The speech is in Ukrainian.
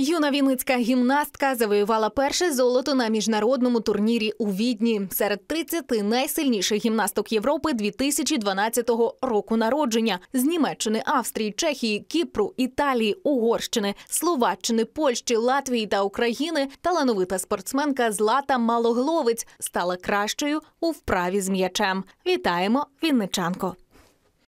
Юна вінницька гімнастка завоювала перше золото на міжнародному турнірі у відні серед 30 найсильніших гімнасток Європи 2012 року народження з Німеччини, Австрії, Чехії, Кіпру, Італії, Угорщини, Словаччини, Польщі, Латвії та України. Талановита спортсменка Злата Малогловець стала кращою у вправі з м'ячем. Вітаємо, Вінничанко!